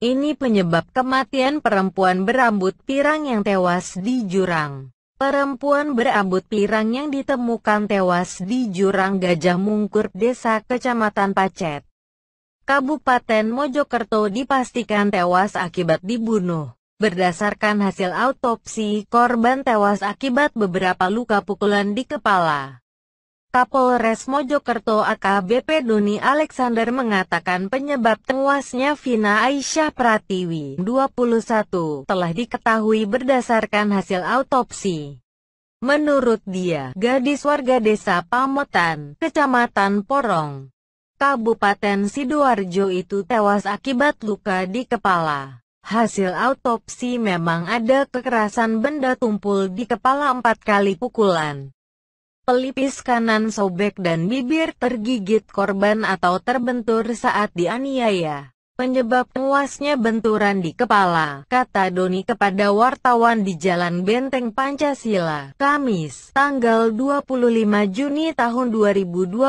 Ini penyebab kematian perempuan berambut pirang yang tewas di jurang. Perempuan berambut pirang yang ditemukan tewas di jurang Gajah Mungkur Desa Kecamatan Pacet. Kabupaten Mojokerto dipastikan tewas akibat dibunuh. Berdasarkan hasil autopsi, korban tewas akibat beberapa luka pukulan di kepala. Kapolres Mojokerto AKBP Doni Alexander mengatakan penyebab tewasnya Vina Aisyah Pratiwi, 21, telah diketahui berdasarkan hasil autopsi. Menurut dia, gadis warga desa Pamotan, Kecamatan Porong, Kabupaten Sidoarjo itu tewas akibat luka di kepala. Hasil autopsi memang ada kekerasan benda tumpul di kepala empat kali pukulan pelipis kanan sobek dan bibir tergigit korban atau terbentur saat dianiaya. Penyebab tewasnya benturan di kepala, kata Doni kepada wartawan di Jalan Benteng Pancasila, Kamis, tanggal 25 Juni tahun 2020.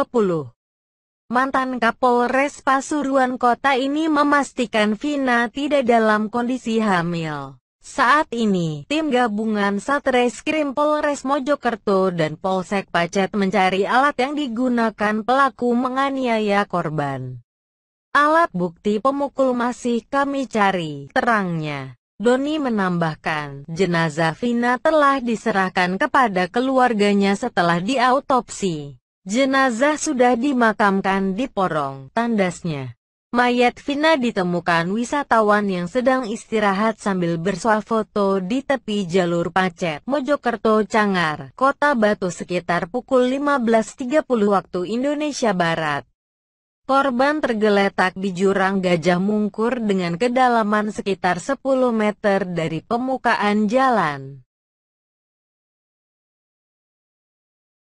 Mantan Kapolres Pasuruan Kota ini memastikan Vina tidak dalam kondisi hamil. Saat ini, tim gabungan Satreskrim Polres Mojokerto dan Polsek Pacet mencari alat yang digunakan pelaku menganiaya korban. Alat bukti pemukul masih kami cari, terangnya. Doni menambahkan, jenazah Vina telah diserahkan kepada keluarganya setelah diautopsi. Jenazah sudah dimakamkan di Porong, tandasnya. Mayat Vina ditemukan wisatawan yang sedang istirahat sambil bersuah foto di tepi jalur Pacet, Mojokerto, Cangar, Kota Batu sekitar pukul 15.30 waktu Indonesia Barat. Korban tergeletak di jurang gajah mungkur dengan kedalaman sekitar 10 meter dari pemukaan jalan.